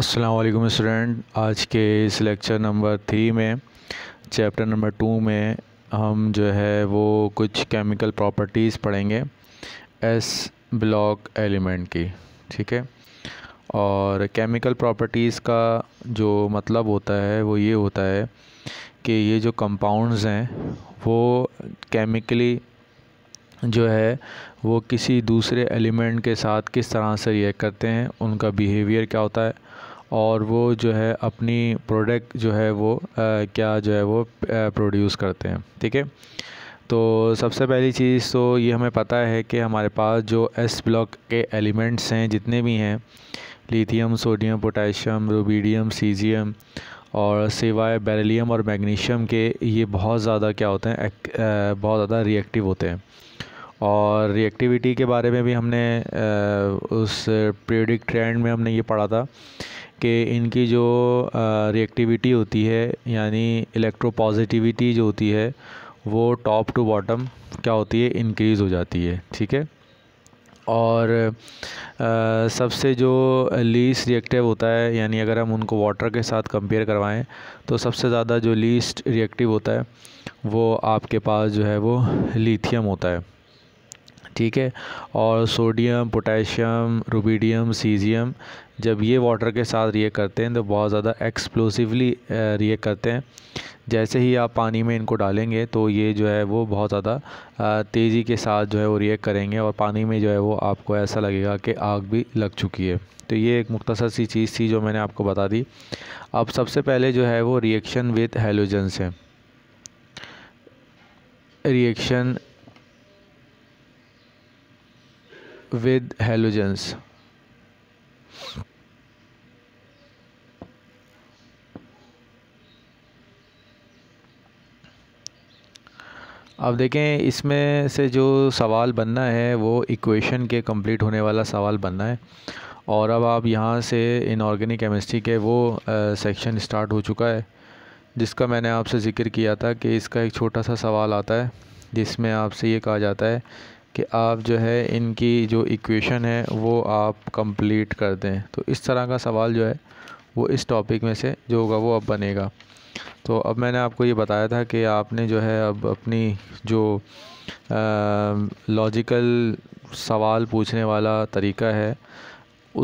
Aslam student आज के इस लेक्चर नंबर थ्री में चैप्टर नंबर टू में हम जो है वो कुछ केमिकल प्रॉपर्टीज़ पढ़ेंगे एस ब्लॉक एलिमेंट की ठीक है और केमिकल प्रॉपर्टीज़ का जो मतलब होता है वो ये होता है कि ये जो कंपाउंड्स हैं वो केमिकली जो है वो किसी दूसरे एलिमेंट के साथ किस तरह से रिएक्ट करते हैं उनका बिहेवियर क्या होता है और वो जो है अपनी प्रोडक्ट जो है वो क्या जो है वो प्रोड्यूस करते हैं ठीक है तो सबसे पहली चीज़ तो ये हमें पता है कि हमारे पास जो एस ब्लॉक के एलिमेंट्स हैं जितने भी हैं lithium sodium potassium rubidium caesium और सिवाय बेरिलियम और मैग्नीशियम के ये बहुत ज़्यादा क्या होते हैं बहुत ज़्यादा रिएक्टिव होते हैं और रिएक्टिविटी के बारे में भी हमने उस पीरियडिक ट्रेंड में हमने ये पढ़ा था कि इनकी जो रिएक्टिविटी होती है यानी पॉजिटिविटी जो होती है वो टॉप टू बॉटम क्या होती है इंक्रीज़ हो जाती है ठीक है और आ, सबसे जो लीस्ट रिएक्टिव होता है यानी अगर हम उनको वाटर के साथ कंपेयर करवाएं तो सबसे ज़्यादा जो लीस्ट रिएक्टिव होता है वो आपके पास जो है वो लिथियम होता है ठीक है और सोडियम पोटेशियम रुबीडियम सीजियम जब ये वाटर के साथ रिएक्ट करते हैं तो बहुत ज़्यादा एक्सप्लोसिवली रिएक्ट करते हैं जैसे ही आप पानी में इनको डालेंगे तो ये जो है वो बहुत ज़्यादा तेज़ी के साथ जो है वो रिएक्ट करेंगे और पानी में जो है वो आपको ऐसा लगेगा कि आग भी लग चुकी है तो ये एक मुख्तर सी चीज़ थी जो मैंने आपको बता दी अब सबसे पहले जो है वो रिएक्शन विथ हेलोजन से रिएक्शन with halogens अब देखें इसमें से जो सवाल बनना है वो इक्वेशन के कंप्लीट होने वाला सवाल बनना है और अब आप यहाँ से इनऑर्गेनिक केमिस्ट्री के वो सेक्शन स्टार्ट हो चुका है जिसका मैंने आपसे ज़िक्र किया था कि इसका एक छोटा सा सवाल आता है जिसमें आपसे ये कहा जाता है कि आप जो है इनकी जो इक्वेशन है वो आप कंप्लीट कर दें तो इस तरह का सवाल जो है वो इस टॉपिक में से जो होगा वो अब बनेगा तो अब मैंने आपको ये बताया था कि आपने जो है अब अपनी जो लॉजिकल सवाल पूछने वाला तरीका है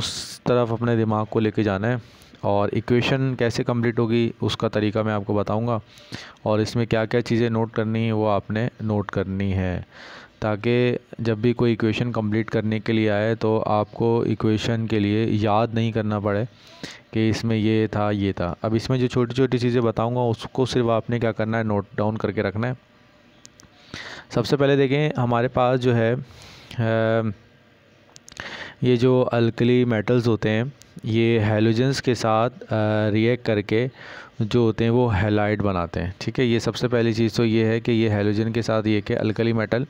उस तरफ अपने दिमाग को लेके जाना है और इक्वेशन कैसे कंप्लीट होगी उसका तरीका मैं आपको बताऊंगा और इसमें क्या क्या चीज़ें नोट करनी है वो आपने नोट करनी है ताकि जब भी कोई इक्वेशन कंप्लीट करने के लिए आए तो आपको इक्वेशन के लिए याद नहीं करना पड़े कि इसमें ये था ये था अब इसमें जो छोटी छोटी चीज़ें बताऊंगा उसको सिर्फ आपने क्या करना है नोट डाउन करके रखना है सबसे पहले देखें हमारे पास जो है ये जो अल्कली मेटल्स होते हैं ये हेलोजन्स के साथ रिएक्ट करके जो होते हैं वो हेलाइड बनाते हैं ठीक है ये सबसे पहली चीज़ तो ये है कि ये हेलोजन के साथ ये कि अल्कली मेटल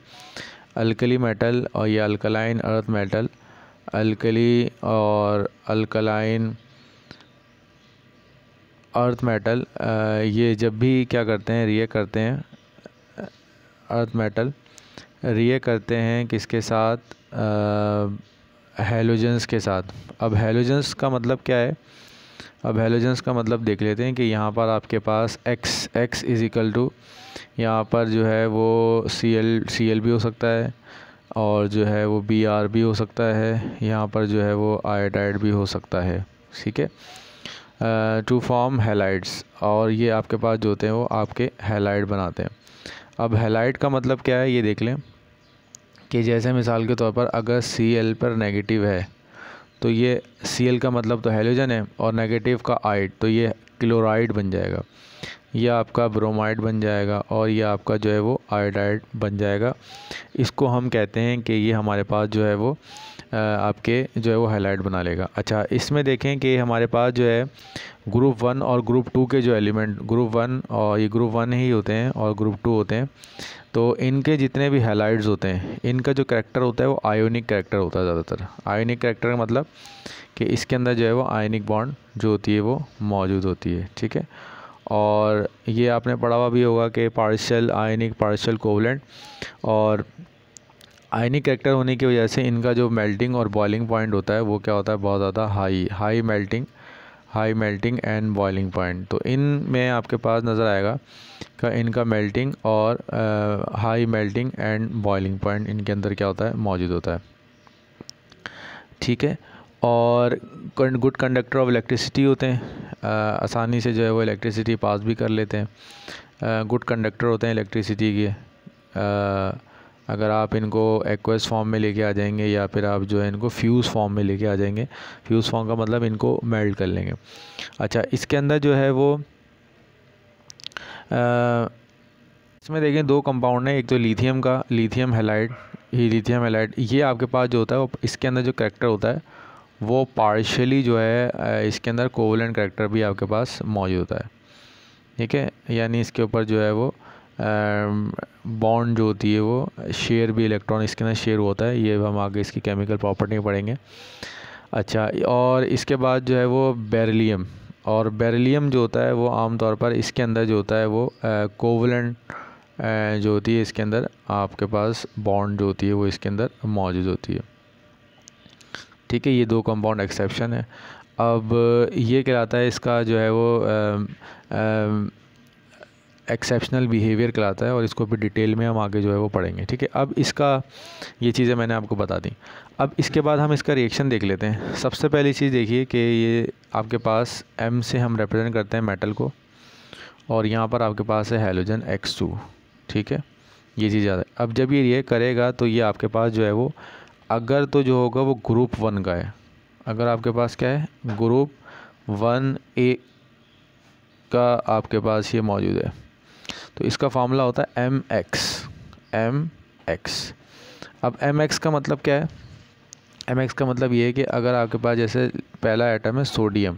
अल्कली मेटल और ये अल्कलाइन अर्थ मेटल अल्कली और अल्कलाइन अर्थ मेटल ये जब भी क्या करते हैं रिएक्ट करते हैं अर्थ मेटल रिएक्ट करते हैं किसके साथ आ, हेलोजेंस के साथ अब हेलोजेंस का मतलब क्या है अब हेलोजेंस का मतलब देख लेते हैं कि यहाँ पर आपके पास X X is equal to यहाँ पर जो है वो सी एल सी एल भी हो सकता है और जो है वो बी आर भी हो सकता है यहाँ पर जो है वो आयोडाइड भी हो सकता है ठीक है टू फॉर्म हेलाइड्स और ये आपके पास जो होते हैं वो आपके हेलाइड बनाते हैं अब हेलाइड का मतलब क्या है ये देख लें कि जैसे मिसाल के तौर पर अगर सी एल पर नेगेटिव है तो ये सी एल का मतलब तो हेलोजन है और नेगेटिव का आइड तो ये क्लोराइड बन जाएगा ये आपका ब्रोमाइड बन जाएगा और ये आपका जो है वो आयोडाइड बन जाएगा इसको हम कहते हैं कि ये हमारे पास जो है वो आपके जो है वो हाईलाइट बना लेगा अच्छा इसमें देखें कि हमारे पास जो है ग्रुप वन और ग्रुप टू के जो एलिमेंट ग्रुप वन और ये ग्रुप वन ही होते हैं और ग्रुप टू होते हैं तो इनके जितने भी हाईलाइट्स होते हैं इनका जो करैक्टर होता है वो आयोनिक करैक्टर होता है ज़्यादातर आयोनिक करैक्टर का मतलब कि इसके अंदर जो है वो आयोनिक बॉन्ड जो होती है वो मौजूद होती है ठीक है और ये आपने पढ़ा हुआ भी होगा कि पार्शल आयनिक पार्शल कोवलेंट और आयनिक करेक्टर होने की वजह से इनका जो मेल्टिंग और बॉइलिंग पॉइंट होता है वो क्या होता है बहुत ज़्यादा high high melting high melting and boiling point तो इन में आपके पास नज़र आएगा का इनका मेल्टिंग और high melting and boiling point इनके अंदर क्या होता है मौजूद होता है ठीक है और गुड कंडक्टर ऑफ इलेक्ट्रिसिटी होते हैं आसानी से जो है वो इलेक्ट्रिसिटी पास भी कर लेते हैं गुड कंडक्टर होते हैं इलेक्ट्रिसिटी के आ, अगर आप इनको एक्वेस फॉर्म में लेके आ जाएंगे या फिर आप जो है इनको फ्यूज़ फॉर्म में लेके आ जाएंगे फ्यूज़ फॉर्म का मतलब इनको मेल्ट कर लेंगे अच्छा इसके अंदर जो है वो आ, इसमें देखें दो कंपाउंड हैं एक तो लिथियम का लिथियम हेलाइट ही लिथियम हेलाइट ये आपके पास जो होता है वो इसके अंदर जो करेक्टर होता है वो पार्शली जो है इसके अंदर कोवलेंट करेक्टर भी आपके पास मौजूद होता है ठीक है यानी इसके ऊपर जो है वो बॉन्ड um, जो होती है वो शेयर भी इलेक्ट्रॉन इसके अंदर शेयर होता है ये हम आगे इसकी केमिकल प्रॉपर्टी पढ़ेंगे अच्छा और इसके बाद जो है वो बेरिलियम और बेरिलियम जो होता है वो आमतौर पर इसके अंदर जो होता है वो कोवलेंट uh, uh, जो होती है इसके अंदर आपके पास बॉन्ड जो होती है वो इसके अंदर मौजूद होती है ठीक है ये दो कंपाउंड एक्सेप्शन है अब ये कहलाता है इसका जो है वो आ, um, आ, um, एक्सेप्शनल बिहेवियर कहलाता है और इसको भी डिटेल में हम आगे जो है वो पढ़ेंगे ठीक है अब इसका ये चीज़ें मैंने आपको बता दी अब इसके बाद हम इसका रिएक्शन देख लेते हैं सबसे पहली चीज़ देखिए कि ये आपके पास एम से हम रिप्रेजेंट करते हैं मेटल को और यहाँ पर आपके पास है हेलोजन एक्स टू ठीक है ये चीज़ याद है अब जब ये ये करेगा तो ये आपके पास जो है वो अगर तो जो होगा वो ग्रुप वन का है अगर आपके पास क्या है ग्रुप वन ए का आपके पास ये मौजूद है तो इसका फार्मूला होता है एम एक्स एम एक्स अब एम एक्स का मतलब क्या है एम एक्स का मतलब ये है कि अगर आपके पास जैसे पहला आइटम है सोडियम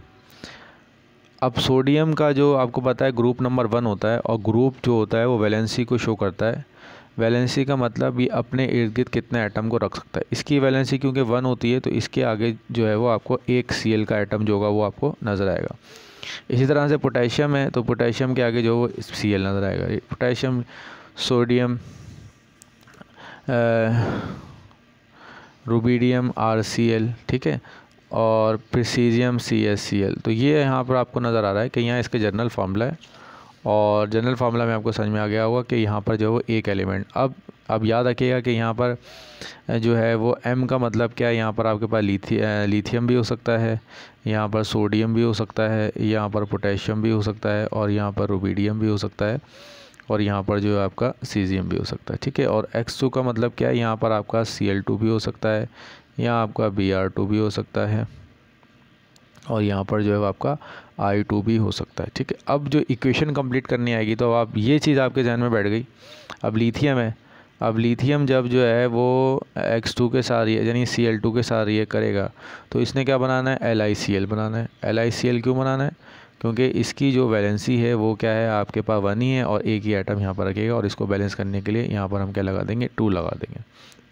अब सोडियम का जो आपको पता है ग्रुप नंबर वन होता है और ग्रुप जो होता है वो वैलेंसी को शो करता है वैलेंसी का मतलब ये अपने इर्द गिर्द कितने आइटम को रख सकता है इसकी वैलेंसी क्योंकि वन होती है तो इसके आगे जो है वो आपको एक सी का आइटम जो होगा वो आपको नज़र आएगा इसी तरह से पोटेशियम है तो पोटेशियम के आगे जो वो सी एल नज़र आएगा potassium sodium rubidium R C L ठीक है और प्रिसीजियम सी एस सी एल तो ये यहाँ पर आपको नज़र आ रहा है कि यहाँ इसका जनरल फार्मूला है और जनरल फार्मूला में आपको समझ में आ गया होगा कि यहाँ पर जो है वो एक एलिमेंट अब अब याद रखिएगा कि यहाँ पर जो है वो एम का मतलब क्या है यहाँ पर आपके पास लिथि लिथियम भी हो सकता है यहाँ पर सोडियम भी हो सकता है यहाँ पर पोटेशियम भी हो सकता है और यहाँ पर रोबीडियम भी हो सकता है और यहाँ पर जो है आपका सीजियम भी हो सकता है ठीक है और एक्स टू का मतलब क्या है यहाँ पर आपका सी एल टू भी हो सकता है यहाँ आपका बी आर टू भी हो सकता है और यहाँ पर जो है आपका आई टू भी हो सकता है ठीक है अब जो इक्वेशन कम्प्लीट करनी आएगी तो अब आप ये चीज़ आपके जहन में बैठ गई अब लिथियम है अब लिथियम जब जो है वो X2 के साथ यानी Cl2 के साथ ये करेगा तो इसने क्या बनाना है LiCl बनाना है LiCl क्यों बनाना है क्योंकि इसकी जो वैलेंसी है वो क्या है आपके पास वन ही है और एक ही आइटम यहाँ पर रखेगा और इसको बैलेंस करने के लिए यहाँ पर हम क्या लगा देंगे टू लगा देंगे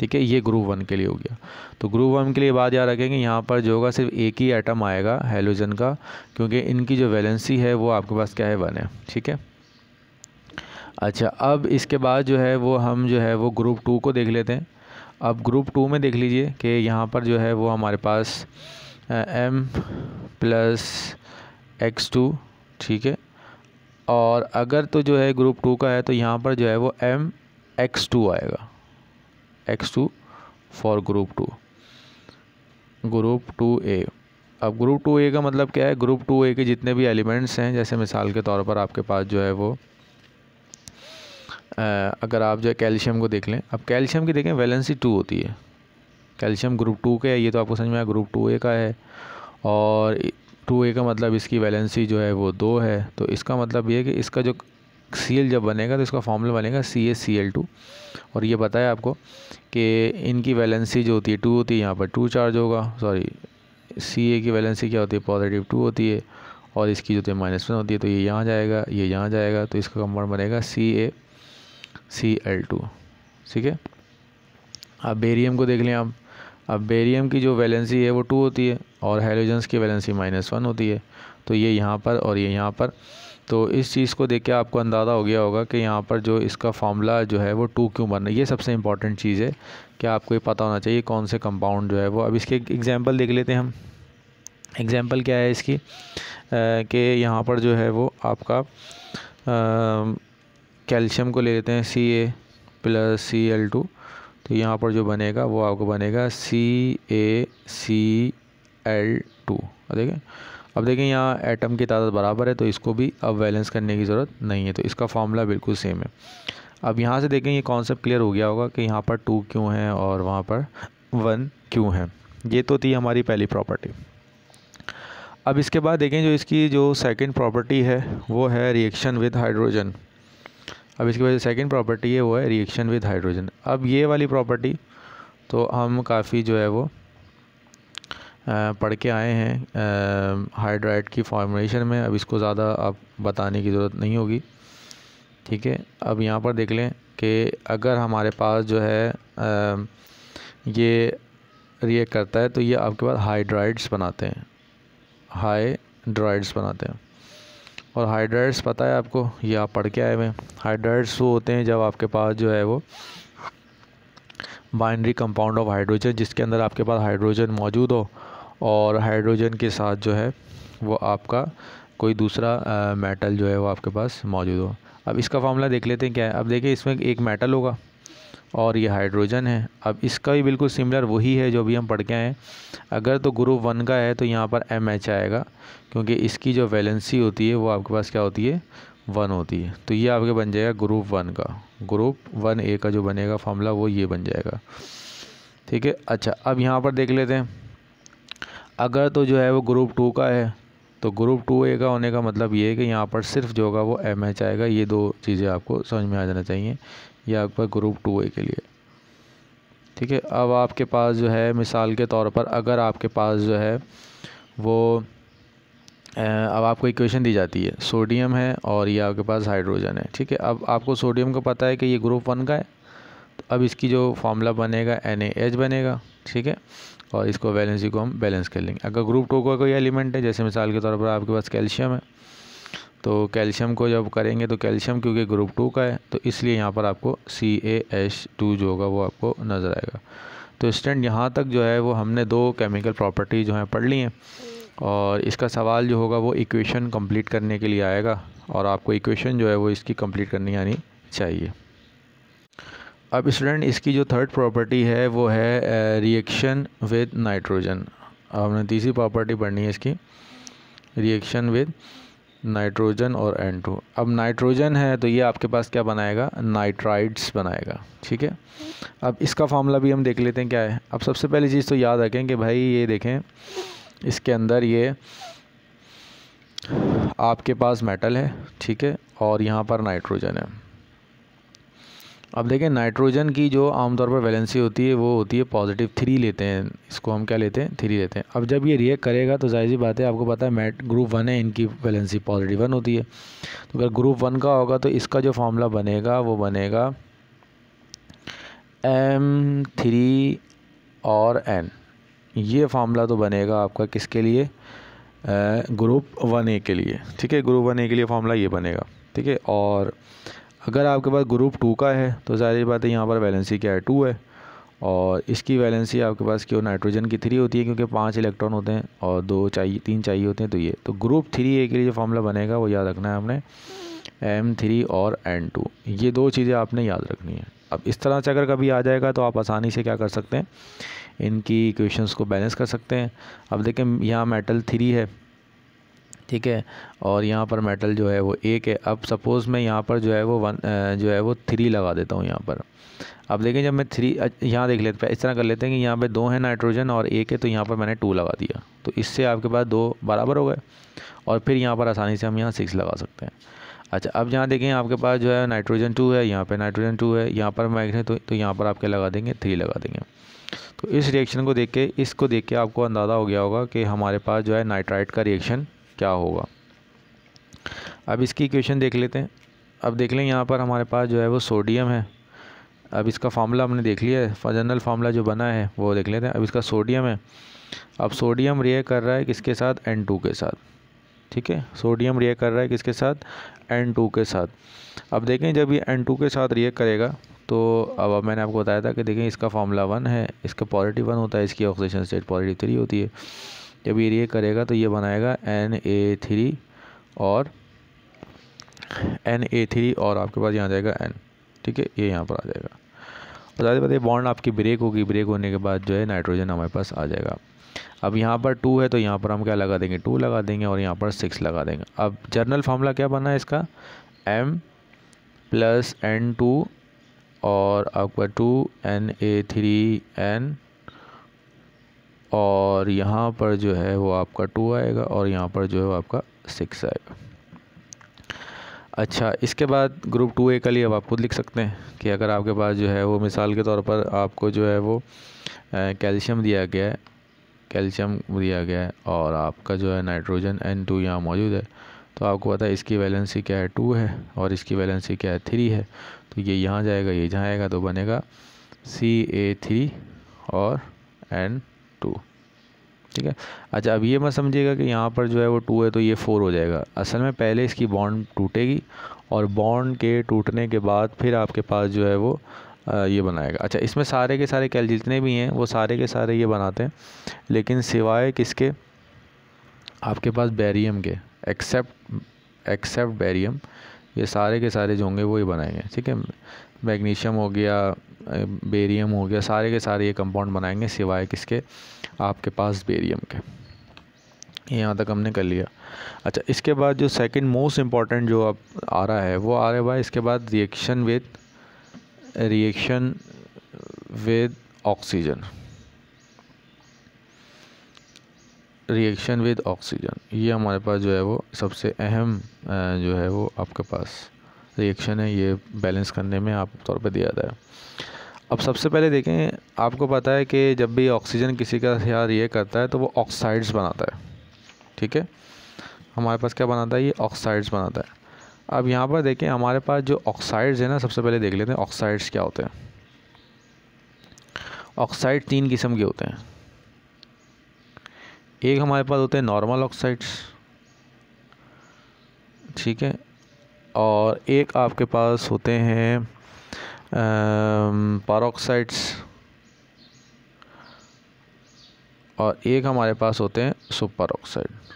ठीक है ये ग्रुप वन के लिए हो गया तो ग्रुप वन के लिए बात याद रखेंगे यहाँ पर जो होगा सिर्फ एक ही आइटम आएगा हेलोजन का क्योंकि इनकी जो वैलेंसी है वो आपके पास क्या है वन है ठीक है अच्छा अब इसके बाद जो है वो हम जो है वो ग्रुप टू को देख लेते हैं अब ग्रुप टू में देख लीजिए कि यहाँ पर जो है वो हमारे पास एम प्लस एक्स टू ठीक है और अगर तो जो है ग्रुप टू का है तो यहाँ पर जो है वो एम एक्स टू आएगा X two for group two group two A अब ग्रुप टू ए का मतलब क्या है ग्रुप टू ए के जितने भी एलिमेंट्स हैं जैसे मिसाल के तौर पर आपके पास जो है वो अगर आप जो है कैल्शियम को देख लें अब कैल्शियम की देखें वैलेंसी टू होती है कैल्शियम ग्रुप टू का है ये तो आपको समझ में आया ग्रुप टू ए का है और टू ए का मतलब इसकी वैलेंसी जो है वो दो है तो इसका मतलब ये है कि इसका जो एल जब बनेगा तो इसका फॉर्मूला बनेगा C S C L two और ये बताया आपको कि इनकी वैलेंसी जो होती है टू होती है यहाँ पर टू चार्ज होगा सॉरी सी ए की वैलेंसी क्या होती है पॉजिटिव टू होती है और इसकी जो होती है माइनस वन होती है तो ये यहाँ जाएगा ये यहाँ जाएगा तो इसका कंपाउंड बनेगा C A C L to ठीक है अब बेरियम को देख लें आप अब बेरियम की जो वैलेंसी है वो टू होती है और हेलोजेंस की वैलेंसी माइनस वन होती है तो ये यहाँ पर और ये यहाँ पर तो इस चीज़ को देख के आपको अंदाज़ा हो गया होगा कि यहाँ पर जो इसका फार्मूला जो है वो टू क्यों बन रहा है ये सबसे इंपॉर्टेंट चीज़ है कि आपको ये पता होना चाहिए कौन से कंपाउंड जो है वो अब इसके एग्जाम्पल देख लेते हैं हम एग्ज़ाम्पल क्या है इसकी कि यहाँ पर जो है वो आपका आ, कैल्शियम को ले लेते हैं C A plus C L two तो यहाँ पर जो बनेगा वो आपको बनेगा C A C L to देखिए अब देखें यहाँ एटम की तादाद बराबर है तो इसको भी अब बैलेंस करने की ज़रूरत नहीं है तो इसका फार्मूला बिल्कुल सेम है अब यहाँ से देखें ये कॉन्सेप्ट क्लियर हो गया होगा कि यहाँ पर टू क्यों है और वहाँ पर वन क्यों है ये तो थी हमारी पहली प्रॉपर्टी अब इसके बाद देखें जो इसकी जो सेकंड प्रॉपर्टी है वो है रिएक्शन विद हाइड्रोजन अब इसके वजह सेकेंड प्रॉपर्टी है वो है रिएक्शन विद हाइड्रोजन अब ये वाली प्रॉपर्टी तो हम काफ़ी जो है वो पढ़ के आए हैं हाइड्राइड की फॉर्मेशन में अब इसको ज़्यादा आप बताने की ज़रूरत नहीं होगी ठीक है अब यहाँ पर देख लें कि अगर हमारे पास जो है आ, ये रिएक्ट करता है तो ये आपके पास हाइड्राइड्स बनाते हैं हाइड्राइड्स बनाते हैं और हाइड्राइड्स पता है आपको ये आप पढ़ के आए हुए हाइड्राइड्स वो होते हैं जब आपके पास जो है वो बाइनरी कंपाउंड ऑफ हाइड्रोजन जिसके अंदर आपके पास हाइड्रोजन मौजूद हो और हाइड्रोजन के साथ जो है वो आपका कोई दूसरा आ, मेटल जो है वो आपके पास मौजूद हो अब इसका फार्मूला देख लेते हैं क्या है अब देखिए इसमें एक मेटल होगा और ये हाइड्रोजन है अब इसका भी बिल्कुल सिमिलर वही है जो अभी हम पढ़ के आए हैं अगर तो ग्रुप वन का है तो यहाँ पर एम एच आएगा क्योंकि इसकी जो वैलेंसी होती है वो आपके पास क्या होती है वन होती है तो ये आपके बन जाएगा ग्रुप वन का ग्रुप वन ए का जो बनेगा फॉर्मूला वो ये बन जाएगा ठीक है अच्छा अब यहाँ पर देख लेते हैं अगर तो जो है वो ग्रुप टू का है तो ग्रुप टू ए का होने का मतलब ये है कि यहाँ पर सिर्फ जो होगा वो एम एच आएगा ये दो चीज़ें आपको समझ में आ जाना चाहिए ये पास ग्रुप टू ए के लिए ठीक है अब आपके पास जो है मिसाल के तौर पर अगर आपके पास जो है वो अब आपको इक्वेशन दी जाती है सोडियम है और ये आपके पास हाइड्रोजन है ठीक है अब आपको सोडियम को पता है कि ये ग्रुप वन का है तो अब इसकी जो फॉर्मूला बनेगा एन बनेगा ठीक है और इसको बैलेंसी को हम बैलेंस कर लेंगे अगर ग्रुप टू का कोई एलिमेंट है जैसे मिसाल के तौर पर आपके पास कैल्शियम है तो कैल्शियम को जब करेंगे तो कैल्शियम क्योंकि ग्रुप टू का है तो इसलिए यहाँ पर आपको सी ए एच टू जो होगा वो आपको नज़र आएगा तो स्टैंड यहाँ तक जो है वो हमने दो केमिकल प्रॉपर्टी जो हैं पढ़ ली हैं और इसका सवाल जो होगा वो इक्वेशन कंप्लीट करने के लिए आएगा और आपको इक्वेशन जो है वो इसकी कंप्लीट करनी आनी चाहिए अब स्टूडेंट इसकी जो थर्ड प्रॉपर्टी है वो है रिएक्शन विद नाइट्रोजन हमने तीसरी प्रॉपर्टी पढ़नी है इसकी रिएक्शन विद नाइट्रोजन और एन टू अब नाइट्रोजन है तो ये आपके पास क्या बनाएगा नाइट्राइड्स बनाएगा ठीक है अब इसका फॉर्मूला भी हम देख लेते हैं क्या है अब सबसे पहली चीज़ तो याद रखें कि भाई ये देखें इसके अंदर ये आपके पास मेटल है ठीक है और यहाँ पर नाइट्रोजन है अब देखें नाइट्रोजन की जो आमतौर पर वैलेंसी होती है वो होती है पॉजिटिव थ्री लेते हैं इसको हम क्या लेते हैं थ्री लेते हैं अब जब ये रिएक्ट करेगा तो जाहिर सी बात है आपको पता है मैट ग्रुप वन है इनकी वैलेंसी पॉजिटिव वन होती है तो अगर ग्रुप वन का होगा तो इसका जो फॉर्मूला बनेगा वो बनेगा एम थ्री और एन ये फार्मूला तो बनेगा आपका किसके लिए ग्रुप वन ए के लिए ठीक है ग्रुप वन ए के लिए फार्मूला ये बनेगा ठीक है और अगर आपके पास ग्रुप टू का है तो ज़ाहिर बात है यहाँ पर वैलेंसी क्या है टू है और इसकी वैलेंसी आपके पास क्यों नाइट्रोजन की थ्री होती है क्योंकि पांच इलेक्ट्रॉन होते हैं और दो चाहिए तीन चाहिए होते हैं तो ये तो ग्रुप थ्री ए के लिए जो फार्मूला बनेगा वो याद रखना है हमने एम थ्री और एन टू ये दो चीज़ें आपने याद रखनी है अब इस तरह से अगर कभी आ जाएगा तो आप आसानी से क्या कर सकते हैं इनकी इक्वेशंस को बैलेंस कर सकते हैं अब देखें यहाँ मेटल थ्री है ठीक है और यहाँ पर मेटल जो है वो एक है अब सपोज़ मैं यहाँ पर जो है वो वन जो है वो थ्री लगा देता हूँ यहाँ पर अब देखें जब मैं थ्री यहाँ देख लेते हैं इस तरह कर लेते हैं कि यहाँ पे दो है नाइट्रोजन और एक है तो यहाँ पर मैंने टू लगा दिया तो इससे आपके पास दो बराबर हो गए और फिर यहाँ पर आसानी से हम यहाँ सिक्स लगा सकते हैं अच्छा अब यहाँ देखें आपके पास जो है नाइट्रोजन टू है यहाँ पर नाइट्रोजन टू है यहाँ पर मैग्नेट तो, तो यहाँ पर आपके लगा देंगे थ्री लगा देंगे तो इस रिएक्शन को देख के इसको देख के आपको अंदाज़ा हो गया होगा कि हमारे पास जो है नाइट्राइट का रिएक्शन क्या होगा अब इसकी इक्वेशन देख लेते हैं अब देख लें यहाँ पर हमारे पास जो है वो सोडियम है अब इसका फार्मूला हमने देख लिया है जनरल फार्मूला जो बना है वो देख लेते हैं अब इसका सोडियम है अब सोडियम रिएक्ट कर रहा है किसके साथ एन टू के साथ ठीक है सोडियम रिएक्ट कर रहा है किसके साथ एन टू के साथ अब देखें जब ये एन टू के साथ रिएक्ट करेगा तो अब मैंने आपको बताया था कि देखें इसका फॉर्मूला वन है इसका पॉजिटिव वन होता है इसकी ऑक्सीजन स्टेट पॉजिटिव थ्री होती है जब ये करेगा तो ये बनाएगा एन ए थ्री और एन ए थ्री और आपके पास यहाँ जाएगा एन ठीक है ये यहाँ पर आ जाएगा और ज़्यादा बताइए बॉन्ड आपकी ब्रेक होगी ब्रेक होने के बाद जो है नाइट्रोजन हमारे पास आ जाएगा अब यहाँ पर टू है तो यहाँ पर हम क्या लगा देंगे टू लगा देंगे और यहाँ पर सिक्स लगा देंगे अब जर्नल फार्मूला क्या बना है इसका एम प्लस एन टू और आपका two N A three N और यहाँ पर जो है वो आपका टू आएगा और यहाँ पर जो है वो आपका सिक्स आएगा अच्छा इसके बाद ग्रुप टू ए का लिए अब आप खुद लिख सकते हैं कि अगर आपके पास जो है वो मिसाल के तौर पर आपको जो है वो कैल्शियम दिया गया है कैल्शियम दिया गया है और आपका जो है नाइट्रोजन एन टू यहाँ मौजूद है तो आपको पता है इसकी वैलेंसी क्या है टू है और इसकी वैलेंसी क्या है थ्री है तो ये यहाँ जाएगा ये जहाँ आएगा तो बनेगा सी ए थ्री और एन टू ठीक है अच्छा अब ये मत समझिएगा कि यहाँ पर जो है वो टू है तो ये फ़ोर हो जाएगा असल में पहले इसकी बॉन्ड टूटेगी और बॉन्ड के टूटने के बाद फिर आपके पास जो है वो ये बनाएगा अच्छा इसमें सारे के सारे कैल जितने भी हैं वो सारे के सारे ये बनाते हैं लेकिन सिवाय किसके आपके पास बैरियम के एक्सेप्ट एक्सेप्ट बेरियम ये सारे के सारे जो होंगे वो ही बनाएंगे ठीक है मैग्नीशियम हो गया बेरियम हो गया सारे के सारे ये कंपाउंड बनाएंगे सिवाय किसके आपके पास बेरियम के यहाँ तक हमने कर लिया अच्छा इसके बाद जो सेकंड मोस्ट इम्पॉर्टेंट जो अब आ रहा है वो आ रहा है भाई इसके बाद reaction with reaction with oxygen reaction with oxygen ये हमारे पास जो है वो सबसे अहम जो है वो आपके पास रिएक्शन है ये बैलेंस करने में आप तौर पे दिया जाता है अब सबसे पहले देखें आपको पता है कि जब भी ऑक्सीजन किसी का यार ये करता है तो वो ऑक्साइड्स बनाता है ठीक है हमारे पास क्या बनाता है ये ऑक्साइड्स बनाता है अब यहाँ पर देखें हमारे पास जो ऑक्साइड्स है ना सबसे पहले देख लेते हैं ऑक्साइड्स क्या होते हैं ऑक्साइड तीन किस्म के होते हैं एक हमारे पास होते हैं नॉर्मल ऑक्साइड्स ठीक है और एक आपके पास होते हैं पारोक्साइड्स और एक हमारे पास होते हैं सुपर ऑक्साइड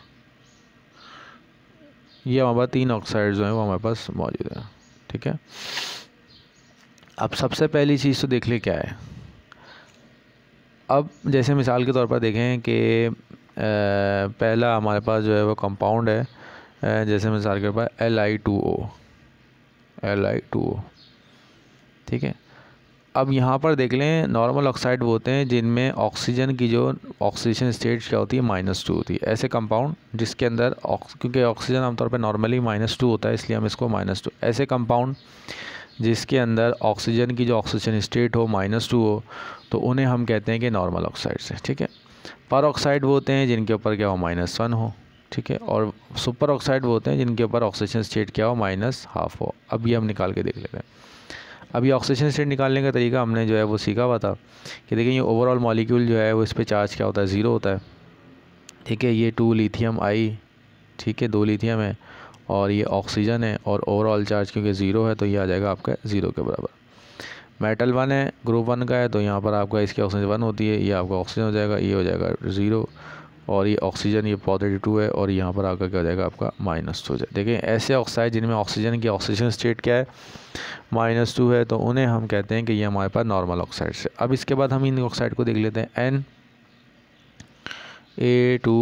ये हमारे पास तीन ऑक्साइड जो हैं वो हमारे पास मौजूद हैं ठीक है अब सबसे पहली चीज़ तो देख ले क्या है अब जैसे मिसाल के तौर पर देखें कि पहला हमारे पास जो है वो कंपाउंड है जैसे मिसाल के पास L I two O L I two O ठीक है अब यहाँ पर देख लें नॉर्मल ऑक्साइड वो होते हैं जिनमें ऑक्सीजन की जो ऑक्सीजन स्टेट क्या होती है माइनस टू होती है ऐसे कंपाउंड जिसके अंदर क्योंकि ऑक्सीजन आमतौर पर नॉर्मली माइनस टू होता है इसलिए हम इसको माइनस टू ऐसे कंपाउंड जिसके अंदर ऑक्सीजन की जो ऑक्सीजन स्टेट हो माइनस टू हो तो उन्हें हम कहते हैं कि नॉर्मल ऑक्साइड्स हैं ठीक है पर ऑक्साइड वो होते हैं जिनके ऊपर क्या हो माइनस वन हो ठीक है और सुपर ऑक्साइड वो होते हैं जिनके ऊपर ऑक्सीजन स्टेट क्या हो माइनस हाफ हो अब ये हम निकाल के देख लेते हैं अब ये ऑक्सीजन स्टेट निकालने का तरीका हमने जो है वो सीखा हुआ था कि देखिए ये ओवरऑल मॉलिक्यूल जो है वो इस पर चार्ज क्या होता है ज़ीरो होता है ठीक है ये टू लिथियम आई ठीक है दो लिथियम है और ये ऑक्सीजन है और ओवरऑल चार्ज क्योंकि ज़ीरो है तो ये आ जाएगा आपका ज़ीरो के बराबर मेटल वन है ग्रुप वन का है तो यहाँ पर आपका इसकी ऑक्सीजन वन होती है ये आपका ऑक्सीजन हो जाएगा ये हो जाएगा ज़ीरो और ये ऑक्सीजन ये पॉजिटिव टू है और यहाँ पर आपका क्या हो जाएगा आपका माइनस टू हो जाएगा देखिए ऐसे ऑक्साइड जिनमें ऑक्सीजन की ऑक्सीजन स्टेट क्या है माइनस टू है तो उन्हें हम कहते हैं कि ये हमारे पास नॉर्मल ऑक्साइड है अब इसके बाद हम इन ऑक्साइड को देख लेते हैं N A two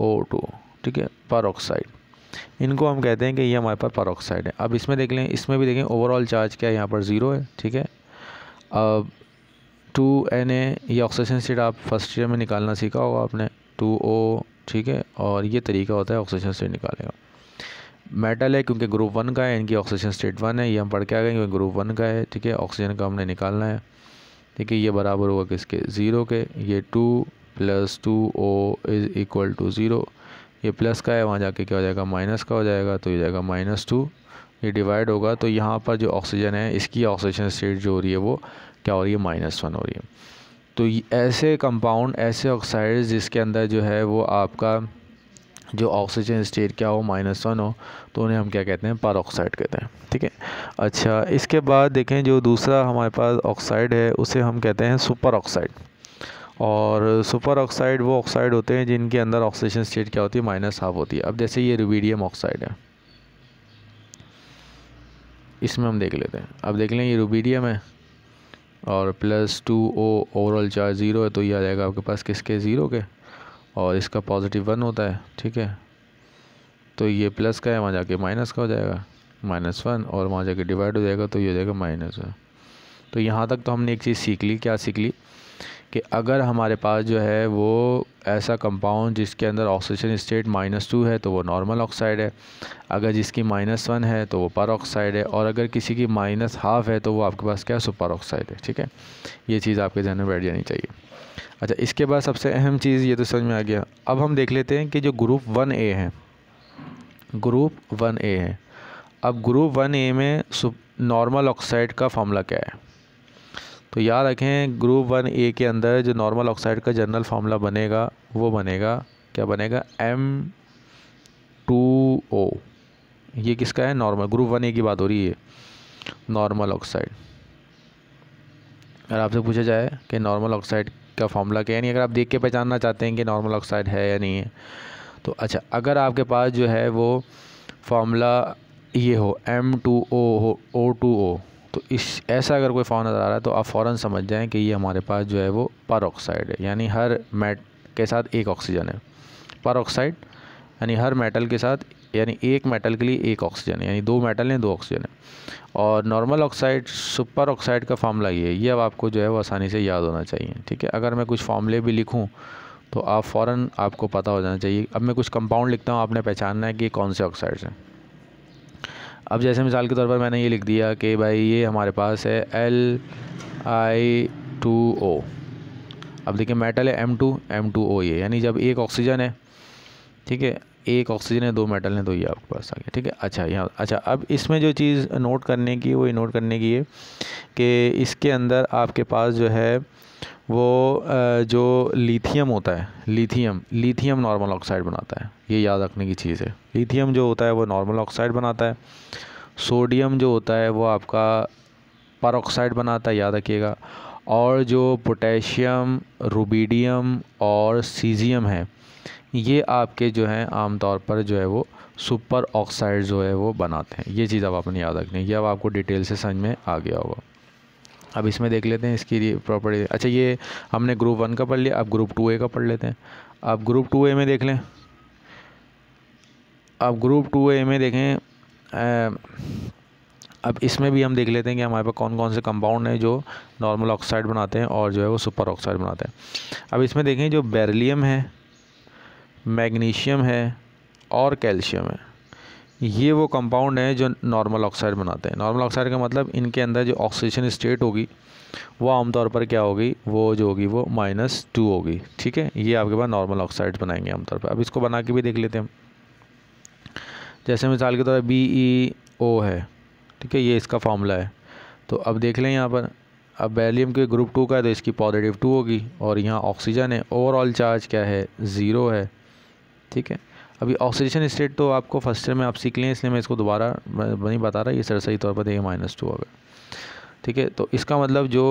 O two ठीक है पर ऑक्साइड इनको हम कहते हैं कि ये हमारे पास परोक्साइड है अब इसमें देख लें इसमें भी देखें ओवरऑल चार्ज क्या है यहाँ पर ज़ीरो है ठीक है अब टू एन ए ये ऑक्सीजन सीट आप फर्स्ट ईयर में निकालना सीखा होगा आपने टू ओ ठीक है और ये तरीका होता है ऑक्सीजन सीट निकालने का मेटल है क्योंकि ग्रुप वन का है इनकी ऑक्सीजन स्टेट वन है ये हम पढ़ के आ गए क्योंकि ग्रुप वन का है ठीक है ऑक्सीजन का हमने निकालना है ठीक है ये बराबर होगा किसके ज़ीरो के ये two plus two O is equal to zero ये प्लस का है वहाँ जाके क्या हो जाएगा माइनस का हो जाएगा तो ये जाएगा माइनस टू ये डिवाइड होगा तो यहाँ पर जो ऑक्सीजन है इसकी ऑक्सीजन स्टेट जो हो रही है वो क्या हो रही है माइनस वन हो रही है तो ऐसे कंपाउंड ऐसे ऑक्साइड्स जिसके अंदर जो है वो आपका जो ऑक्सीजन स्टेट क्या हो माइनस वन हो तो उन्हें हम क्या कहते हैं पर ऑक्साइड कहते हैं ठीक है अच्छा इसके बाद देखें जो दूसरा हमारे पास ऑक्साइड है उसे हम कहते हैं सुपर ऑक्साइड और सुपर ऑक्साइड वो ऑक्साइड होते हैं जिनके अंदर ऑक्सीजन स्टेट क्या होती है माइनस हाफ होती है अब जैसे ये रुबीडियम ऑक्साइड है इसमें हम देख लेते हैं अब देख लें ये रुबीडियम है और plus two O overall charge zero है तो ये आ जाएगा आपके पास किसके ज़ीरो के और इसका पॉजिटिव वन होता है ठीक है तो ये प्लस का है वहाँ जाके माइनस का हो जाएगा माइनस वन और वहाँ जाके डिवाइड हो जाएगा तो ये हो जाएगा माइनस वन तो यहाँ तक तो हमने एक चीज़ सीख ली क्या सीख ली कि अगर हमारे पास जो है वो ऐसा कंपाउंड जिसके अंदर ऑक्सीजन स्टेट माइनस टू है तो वो नॉर्मल ऑक्साइड है अगर जिसकी माइनस वन है तो वो पर ऑक्साइड है और अगर किसी की माइनस हाफ़ है तो वो आपके पास क्या है सुपर ऑक्साइड है ठीक है ये चीज़ आपके जहन में बैठ जानी चाहिए अच्छा इसके बाद सबसे अहम चीज़ ये तो समझ में आ गया अब हम देख लेते हैं कि जो ग्रुप वन ए है ग्रुप वन ए है अब ग्रुप वन ए में नॉर्मल ऑक्साइड का फॉर्मूला क्या है तो याद रखें ग्रुप वन ए के अंदर जो नॉर्मल ऑक्साइड का जनरल फार्मूला बनेगा वो बनेगा क्या बनेगा एम टू ओ ये किसका है नॉर्मल ग्रुप वन ए की बात हो रही है नॉर्मल ऑक्साइड अगर आपसे पूछा जाए कि नॉर्मल ऑक्साइड का फार्मूला क्या है यानी अगर आप देख के पहचानना चाहते हैं कि नॉर्मल ऑक्साइड है या नहीं है तो अच्छा अगर आपके पास जो है वो फार्मूला ये हो एम टू ओ हो ओ टू ओ तो इस ऐसा अगर कोई फाउन नज़र आ रहा है तो आप फ़ौर समझ जाएँ कि ये हमारे पास जो है वो पर है यानी हर मेट के साथ एक ऑक्सीजन है पर यानी हर मेटल के साथ यानी एक मेटल के लिए एक ऑक्सीजन है यानी दो मेटल हैं दो ऑक्सीजन है और नॉर्मल ऑक्साइड सुपर ऑक्साइड का फॉर्मूला ये है ये अब आपको जो है वो आसानी से याद होना चाहिए ठीक है अगर मैं कुछ फॉर्मूले भी लिखूँ तो आप फ़ौर आपको पता हो जाना चाहिए अब मैं कुछ कंपाउंड लिखता हूँ आपने पहचानना है कि कौन से ऑक्साइड्स हैं अब जैसे मिसाल के तौर पर मैंने ये लिख दिया कि भाई ये हमारे पास है एल आई टू ओ अब देखिए मेटल है M two M two O ये यानी जब एक ऑक्सीजन है ठीक है एक ऑक्सीजन है दो मेटल हैं तो ये आपके पास आ गया ठीक है अच्छा यहाँ अच्छा अब इसमें जो चीज़ नोट करने की वो नोट करने की है कि इसके अंदर आपके पास जो है वो जो लिथियम होता है लिथियम लिथियम नॉर्मल ऑक्साइड बनाता है ये याद रखने की चीज़ है लिथियम जो होता है वो नॉर्मल ऑक्साइड बनाता है सोडियम जो होता है वो आपका पर ऑक्साइड बनाता है याद रखिएगा और जो पोटेशियम रूबीडियम और सीजियम है ये आपके जो हैं आमतौर पर जो है वो सुपर ऑक्साइड जो है वो बनाते हैं ये चीज़ अब आपने याद रखनी है ये अब आपको डिटेल से समझ में आ गया होगा अब इसमें देख लेते हैं इसकी प्रॉपर्टी अच्छा ये हमने ग्रुप वन का पढ़ लिया अब ग्रुप टू ए का पढ़ लेते हैं अब ग्रुप टू ए में देख लें अब ग्रुप टू ए में देखें अब इसमें भी हम देख लेते हैं कि हमारे पास कौन कौन से कंपाउंड हैं जो नॉर्मल ऑक्साइड बनाते हैं और जो है वो सुपर ऑक्साइड बनाते हैं अब इसमें देखें जो बेरिलियम है मैग्नीशियम है और कैल्शियम है ये वो कंपाउंड हैं जो नॉर्मल ऑक्साइड बनाते हैं नॉर्मल ऑक्साइड का मतलब इनके अंदर जो ऑक्सीजन स्टेट होगी वो आमतौर पर क्या होगी वो जो होगी वो माइनस टू होगी ठीक है ये आपके पास नॉर्मल ऑक्साइड बनाएंगे आमतौर पर अब इसको बना के भी देख लेते हैं हम जैसे मिसाल के तौर पर बी ई ओ है ठीक है ये इसका फार्मूला है तो अब देख लें यहाँ पर अब बैलियम के ग्रुप टू का है तो इसकी पॉजिटिव टू होगी और यहाँ ऑक्सीजन है ओवरऑल चार्ज क्या है ज़ीरो है ठीक है अभी ऑक्सीजन स्टेट तो आपको फर्स्ट ईयर में आप सीख लें इसलिए मैं इसको दोबारा नहीं बता रहा ये सर सही तौर पर देखिए माइनस टू होगा ठीक है तो इसका मतलब जो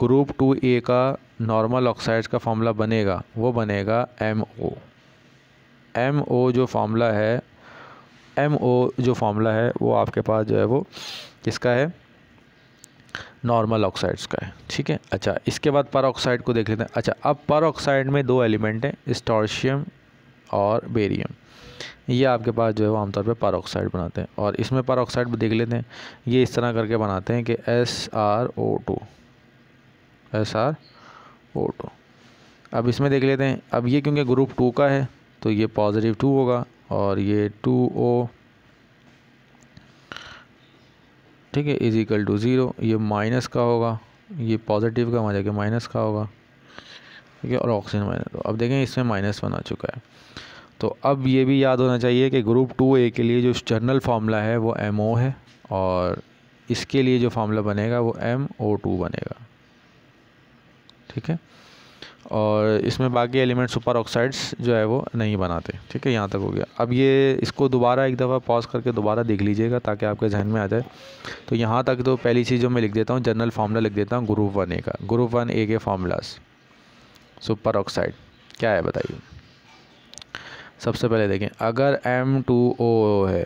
ग्रुप टू ए का नॉर्मल ऑक्साइड का फार्मूला बनेगा वो बनेगा एम ओ एम ओ जो फार्मूला है एम ओ जो फार्मूला है वो आपके पास जो है वो किसका है नॉर्मल ऑक्साइड्स का है ठीक है अच्छा इसके बाद पर ऑक्साइड को देख लेते हैं अच्छा अब पर ऑक्साइड में दो एलिमेंट हैं स्टॉर्शियम और बेरियम ये आपके पास जो है वो आमतौर पे पर ऑक्साइड बनाते हैं और इसमें पर ऑक्साइड देख लेते हैं ये इस तरह करके बनाते हैं कि S R O two S R O two अब इसमें देख लेते हैं अब ये क्योंकि ग्रुप टू का है तो ये पॉजिटिव टू होगा और ये टू ओ ठीक है इज इक्वल टू ज़ीरो ये माइनस का होगा ये पॉजिटिव का वहाँ जाके माइनस का होगा ठीक है और ऑक्सीजन माइनस अब देखें इसमें माइनस बना चुका है तो अब ये भी याद होना चाहिए कि ग्रुप टू ए के लिए जो जनरल फार्मूला है वो एम ओ है और इसके लिए जो फार्मूला बनेगा वो एम ओ टू बनेगा ठीक है और इसमें बाकी एलिमेंट सुपर ऑक्साइड्स जो है वो नहीं बनाते ठीक है यहाँ तक हो गया अब ये इसको दोबारा एक दफ़ा पॉज करके दोबारा देख लीजिएगा ताकि आपके जहन में आ जाए तो यहाँ तक तो पहली चीज़ जो मैं लिख देता हूँ जनरल फार्मूला लिख देता हूँ ग्रुप वन ए का ग्रुप वन ए के फार्मूलाज सुपर ऑक्साइड क्या है बताइए सबसे पहले देखें अगर एम टू ओ है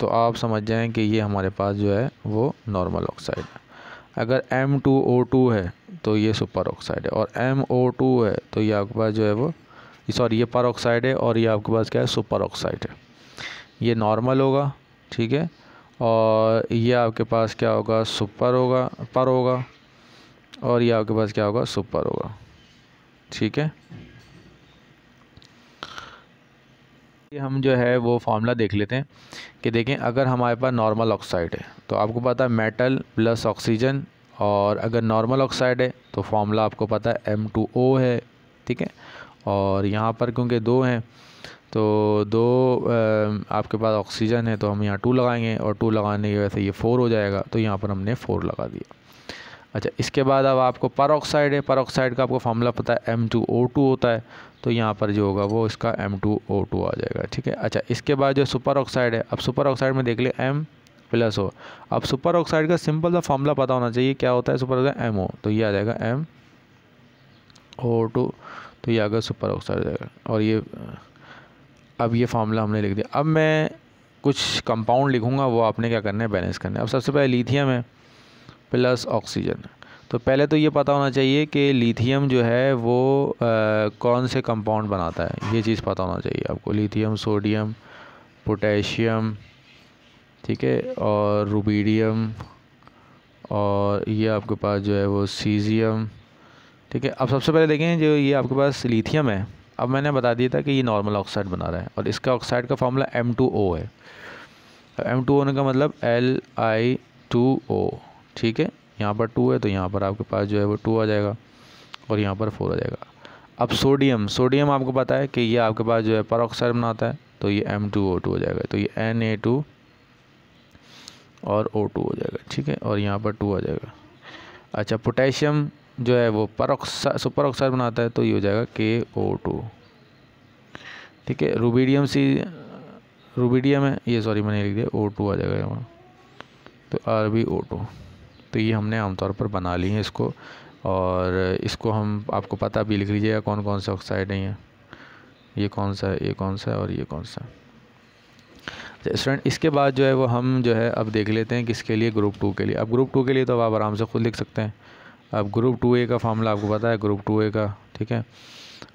तो आप समझ जाएँ कि ये हमारे पास जो है वो नॉर्मल ऑक्साइड है अगर एम टू ओ टू है तो ये सुपर ऑक्साइड है और एम ओ टू है तो ये आपके पास जो है वो सॉरी ये पर ऑक्साइड है और ये आपके पास क्या है सुपर ऑक्साइड है ये नॉर्मल होगा ठीक है और ये आपके पास क्या होगा सुपर होगा पर होगा और ये आपके पास क्या होगा सुपर होगा ठीक है हम जो है वो फार्मूला देख लेते हैं कि देखें अगर हमारे पास नॉर्मल ऑक्साइड है तो आपको पता है मेटल प्लस ऑक्सीजन और अगर नॉर्मल ऑक्साइड है तो फार्मूला आपको पता है एम टू ओ है ठीक है और यहाँ पर क्योंकि दो हैं तो दो आपके पास ऑक्सीजन है तो हम यहाँ टू लगाएंगे और टू लगाने की वजह से ये फ़ोर हो जाएगा तो यहाँ पर हमने फ़ोर लगा दिया अच्छा इसके बाद अब आपको पर ऑक्साइड है पर ऑक्साइड का आपको फार्मूला पता है एम टू ओ टू होता है तो यहाँ पर जो होगा वो इसका एम टू ओ टू आ जाएगा ठीक है अच्छा इसके बाद जो सुपर ऑक्साइड है अब सुपर ऑक्साइड में देख लें एम प्लस हो अब सुपर ऑक्साइड का सिंपल सा फॉर्मूला पता होना चाहिए क्या होता है सुपर ऑक्साइड एम ओ तो ये आ जाएगा एम ओ टू तो ये आ गया सुपर ऑक्साइड जाएगा और ये अब ये फार्मूला हमने लिख दिया अब मैं कुछ कंपाउंड लिखूँगा वो आपने क्या करना है बैलेंस करना है अब सबसे पहले लिथियम है प्लस ऑक्सीजन तो पहले तो ये पता होना चाहिए कि लिथियम जो है वो आ, कौन से कंपाउंड बनाता है ये चीज़ पता होना चाहिए आपको लिथियम सोडियम पोटेशियम ठीक है और रूबीडियम और ये आपके पास जो है वो सीजियम ठीक है अब सबसे पहले देखें जो ये आपके पास लिथियम है अब मैंने बता दिया था कि ये नॉर्मल ऑक्साइड बना रहा है और इसका ऑक्साइड का फॉर्मूला एम टू ओ है एम टू होने का मतलब एल आई टू ओ ठीक है यहाँ पर टू है तो यहाँ पर आपके पास जो है वो टू आ जाएगा और यहाँ पर फोर आ जाएगा अब सोडियम सोडियम आपको पता है कि ये आपके पास जो है पर ऑक्साइड बनाता है तो ये एम टू ओ टू हो जाएगा तो ये एन ए टू और ओ टू हो जाएगा ठीक है और यहाँ पर टू आ जाएगा अच्छा पोटेशियम जो है वो परोक्सा सुपर ऑक्साइड बनाता है तो ये हो जाएगा के ओ टू ठीक है रूबीडियम सी रूबीडियम है ये सॉरी मैंने लिख दिया ओ टू आ जाएगा यहाँ तो आर बी ओ टू तो ये हमने आमतौर पर बना ली है इसको और इसको हम आपको पता भी लिख लीजिएगा कौन कौन से ऑक्साइड हैं ये कौन सा है ये कौन सा है और ये कौन सा है स्टूडेंट इसके बाद जो है वो हम जो है अब देख लेते हैं किसके लिए ग्रुप टू के लिए अब ग्रुप टू के लिए तो आप आराम से खुद लिख सकते हैं अब ग्रुप टू ए का फार्मूला आपको पता है ग्रुप टू ए का ठीक है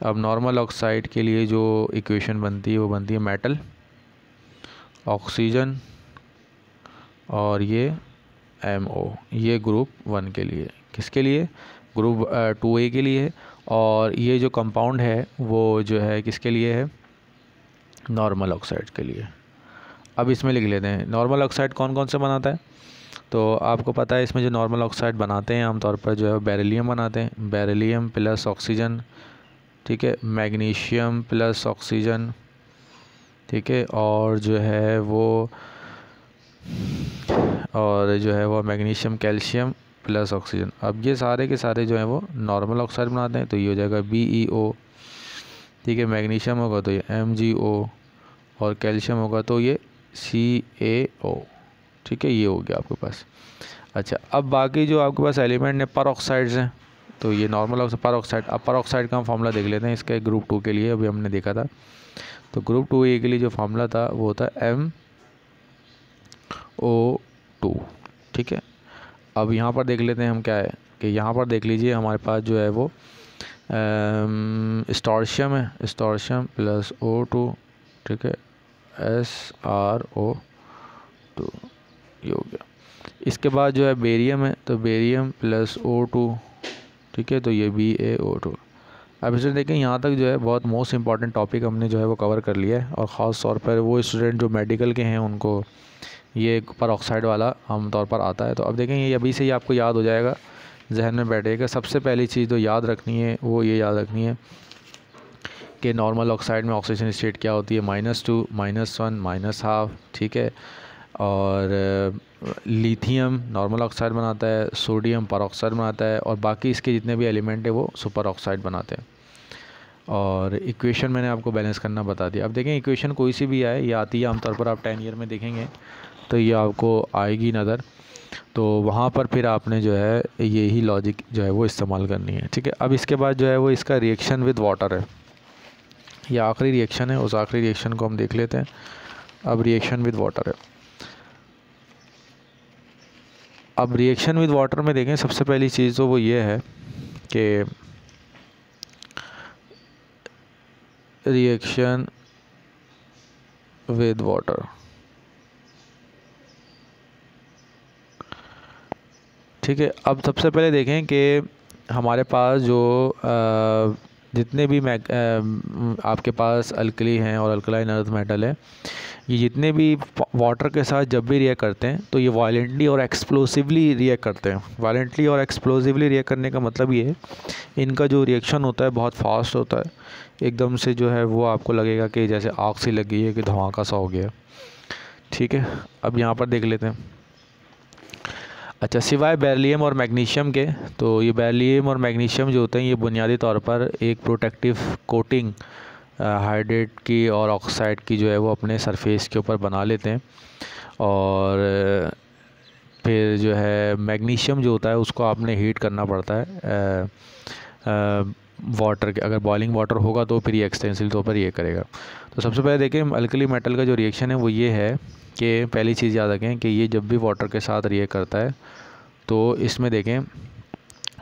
अब नॉर्मल ऑक्साइड के लिए जो इक्वेशन बनती है वो बनती है मेटल ऑक्सीजन और ये एम ओ ये ग्रुप वन के लिए किसके लिए ग्रुप टू ए के लिए और ये जो कंपाउंड है वो जो है किसके लिए है नॉर्मल ऑक्साइड के लिए अब इसमें लिख लेते हैं नॉर्मल ऑक्साइड कौन कौन से बनाता है तो आपको पता है इसमें जो नॉर्मल ऑक्साइड बनाते हैं आमतौर पर जो है बेरिलियम बनाते हैं बेरिलियम प्लस ऑक्सीजन ठीक है मैग्नीशियम प्लस ऑक्सीजन ठीक है और जो है वो और जो है वो मैग्नीशियम कैल्शियम प्लस ऑक्सीजन अब ये सारे के सारे जो है वो नॉर्मल ऑक्साइड बनाते हैं तो ये हो जाएगा बी ई ओ ठीक है मैग्नीशियम होगा तो ये एम जी ओ और कैल्शियम होगा तो ये सी ए ओ ठीक है ये हो गया आपके पास अच्छा अब बाकी जो आपके पास एलिमेंट हैं पर ऑक्साइड्स हैं तो ये नॉर्मल पर ऑक्साइड अब पर ऑक्साइड का हम फॉर्मूला देख लेते हैं इसके ग्रुप टू के लिए अभी हमने देखा था तो ग्रुप टू ए के लिए जो फार्मूला था वो था एम ओ टू ठीक है अब यहाँ पर देख लेते हैं हम क्या है कि यहाँ पर देख लीजिए हमारे पास जो है वो स्टॉर्शियम है स्टॉर्शियम प्लस ओ टू ठीक है एस आर ओ टू ये हो गया इसके बाद जो है बेरियम है तो बेरियम प्लस ओ टू ठीक है तो ये बी ए ओ टू अब इसमें देखें यहाँ तक जो है बहुत मोस्ट इंपॉर्टेंट टॉपिक हमने जो है वो कवर कर लिया है और ख़ास तौर पर वो स्टूडेंट जो मेडिकल के हैं उनको ये पर ऑक्साइड वाला तौर पर आता है तो अब देखें ये अभी से ही आपको याद हो जाएगा जहन में बैठेगा सबसे पहली चीज़ जो तो याद रखनी है वो ये याद रखनी है के नॉर्मल ऑक्साइड में ऑक्सीजन स्टेट क्या होती है minus two minus one minus half ठीक है और लिथियम नॉर्मल ऑक्साइड बनाता है सोडियम पर ऑक्साइड बनाता है और बाकी इसके जितने भी एलिमेंट है वो सुपर ऑक्साइड बनाते हैं और इक्वेशन मैंने आपको बैलेंस करना बता दिया अब देखें इक्वेशन कोई सी भी आए या आती है आमतौर पर आप टेन ईयर में देखेंगे तो ये आपको आएगी नज़र तो वहाँ पर फिर आपने जो है यही लॉजिक जो है वो इस्तेमाल करनी है ठीक है अब इसके बाद जो है वो इसका रिएक्शन विद वाटर है ये आखिरी रिएक्शन है उस आखिरी रिएक्शन को हम देख लेते हैं अब रिएक्शन विद वाटर है अब रिएक्शन विद वाटर में देखें सबसे पहली चीज़ तो वो ये है कि रिएक्शन विद वाटर ठीक है अब सबसे पहले देखें कि हमारे पास जो आ, जितने भी मैक आपके पास अल्कली हैं और अल्कलाइन अर्थ मेटल है ये जितने भी वाटर के साथ जब भी रिएक्ट करते हैं तो ये वायलेंटली और एक्सप्लोसिवली रिएक्ट करते हैं वायलेंटली और एक्सप्लोसिवली रिएक्ट करने का मतलब ये है इनका जो रिएक्शन होता है बहुत फास्ट होता है एकदम से जो है वो आपको लगेगा कि जैसे आग सी लग गई है कि धमाका सा हो गया ठीक है अब यहाँ पर देख लेते हैं अच्छा सिवाय बैरलीम और मैग्नीशियम के तो ये बैरलीम और मैग्नीशियम जो होते हैं ये बुनियादी तौर पर एक प्रोटेक्टिव कोटिंग हाइड्रेट की और ऑक्साइड की जो है वो अपने सरफेस के ऊपर बना लेते हैं और फिर जो है मैग्नीशियम जो होता है उसको आपने हीट करना पड़ता है आ, आ, वाटर के अगर बॉइलिंग वाटर होगा तो फिर ये एक्सटेंसिव तौर पर ये करेगा तो सबसे पहले देखें अल्कली मेटल का जो रिएक्शन है वो ये है कि पहली चीज़ याद रखें कि ये जब भी वाटर के साथ रिएक्ट करता है तो इसमें देखें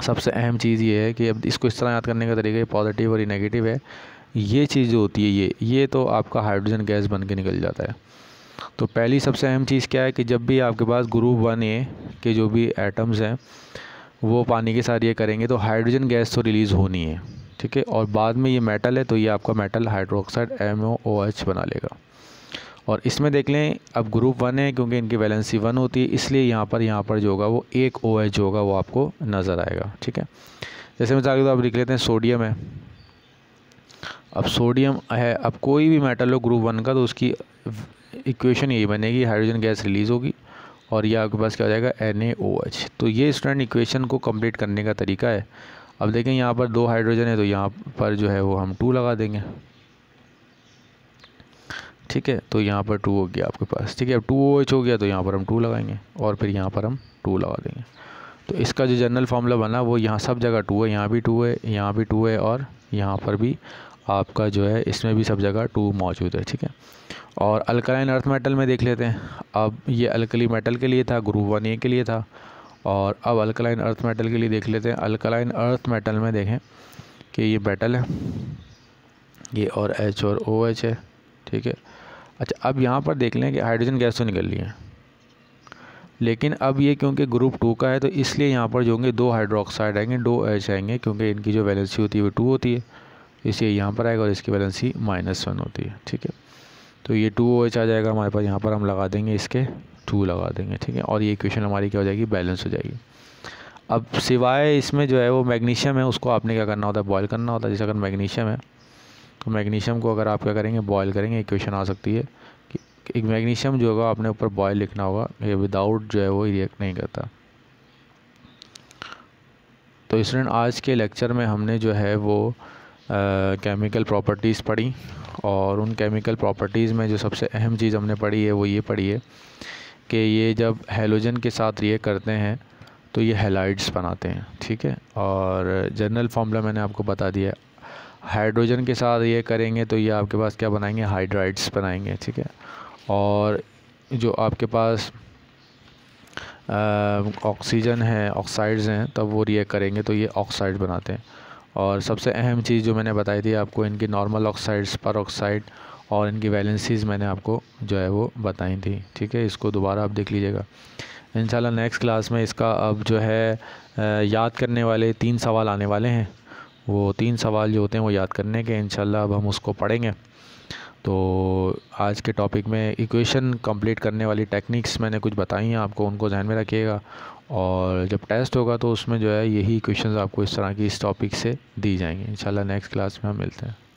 सबसे अहम चीज़ ये है कि अब इसको इस तरह याद करने का तरीका पॉजिटिव और नेगेटिव है ये चीज़ जो होती है ये ये तो आपका हाइड्रोजन गैस बन के निकल जाता है तो पहली सबसे अहम चीज़ क्या है कि जब भी आपके पास ग्रुप वन ए के जो भी एटम्स हैं वो पानी के साथ ये करेंगे तो हाइड्रोजन गैस तो रिलीज़ होनी है ठीक है और बाद में ये मेटल है तो ये आपका metal hydroxide M O H बना लेगा और इसमें देख लें अब ग्रुप वन है क्योंकि इनकी वैलेंसी वन होती है इसलिए यहाँ पर यहाँ पर जो होगा वो एक ओ एच होगा वो आपको नज़र आएगा ठीक है जैसे मिसाल तो आप लिख लेते हैं सोडियम है अब सोडियम है अब कोई भी मेटल हो ग्रुप वन का तो उसकी इक्वेशन यही बनेगी हाइड्रोजन गैस रिलीज़ होगी और ये आपके पास क्या हो जाएगा एन तो ये स्टूडेंट इक्वेशन को कम्प्लीट करने का तरीका है अब देखें यहाँ पर दो हाइड्रोजन है तो यहाँ पर जो है वो हम टू लगा देंगे ठीक है तो यहाँ पर टू हो गया आपके पास ठीक है अब टू ओ एच हो गया तो यहाँ पर हम टू लगाएंगे और फिर यहाँ पर हम टू लगा देंगे तो इसका जो जनरल फार्मूला बना वो यहाँ सब जगह टू है यहाँ भी टू है यहाँ भी टू है और यहाँ पर भी आपका जो है इसमें भी सब जगह टू मौजूद है ठीक है और अल्कलाइन अर्थ मेटल में देख लेते हैं अब ये अल्कली मेटल के लिए था ग्रुप वन ए के लिए था और अब अल्कलाइन अर्थ मेटल के लिए देख लेते हैं अल्कलाइन अर्थ मेटल में देखें कि ये मेटल है ये और एच और ओ एच है ठीक है अच्छा अब यहाँ पर देख लें कि हाइड्रोजन गैस तो निकल रही है लेकिन अब ये क्योंकि ग्रुप टू का है तो इसलिए यहाँ पर जो होंगे दो हाइड्रोक्साइड आएंगे दो एच आएंगे क्योंकि इनकी जो वैलेंसी होती है वो टू होती है इसलिए यहाँ पर आएगा और इसकी बैलेंस ही माइनस वन होती है ठीक है तो ये टू ओ एच आ जाएगा हमारे पास यहाँ पर हम लगा देंगे इसके टू लगा देंगे ठीक है और ये इक्वेशन हमारी क्या हो जाएगी बैलेंस हो जाएगी अब सिवाय इसमें जो है वो मैग्नीशियम है उसको आपने क्या करना होता है बॉयल करना होता है जैसे अगर मैग्नीशियम है तो मैग्नीशियम को अगर आप क्या करेंगे बॉयल करेंगे इक्वेशन आ सकती है कि एक मैग्नीशियम जो होगा आपने ऊपर बॉयल लिखना होगा ये विदाउट जो है वो रिएक्ट नहीं करता तो इस आज के लेक्चर में हमने जो है वो केमिकल प्रॉपर्टीज़ पढ़ी और उन केमिकल प्रॉपर्टीज़ में जो सबसे अहम चीज़ हमने पढ़ी है वो ये पढ़ी है कि ये जब हेलोजन के साथ ये करते हैं तो ये हेलाइड्स बनाते हैं ठीक है और जनरल फार्मूला मैंने आपको बता दिया हाइड्रोजन के साथ ये करेंगे तो ये आपके पास क्या बनाएंगे हाइड्राइड्स बनाएंगे ठीक है और जो आपके पास ऑक्सीजन है ऑक्साइड्स हैं तब वो रिएक्ट करेंगे तो ये ऑक्साइड बनाते हैं और सबसे अहम चीज़ जो मैंने बताई थी आपको इनकी नॉर्मल ऑक्साइड्स पर ऑक्साइड और इनकी वैलेंसीज़ मैंने आपको जो है वो बताई थी ठीक है इसको दोबारा आप देख लीजिएगा इन नेक्स्ट क्लास में इसका अब जो है याद करने वाले तीन सवाल आने वाले हैं वो तीन सवाल जो होते हैं वो याद करने के इन अब हम उसको पढ़ेंगे तो आज के टॉपिक में इक्वेशन कंप्लीट करने वाली टेक्निक्स मैंने कुछ बताई हैं आपको उनको जहन में रखिएगा और जब टेस्ट होगा तो उसमें जो है यही क्वेश्चंस आपको इस तरह की इस टॉपिक से दी जाएंगे इंशाल्लाह नेक्स्ट क्लास में हम मिलते हैं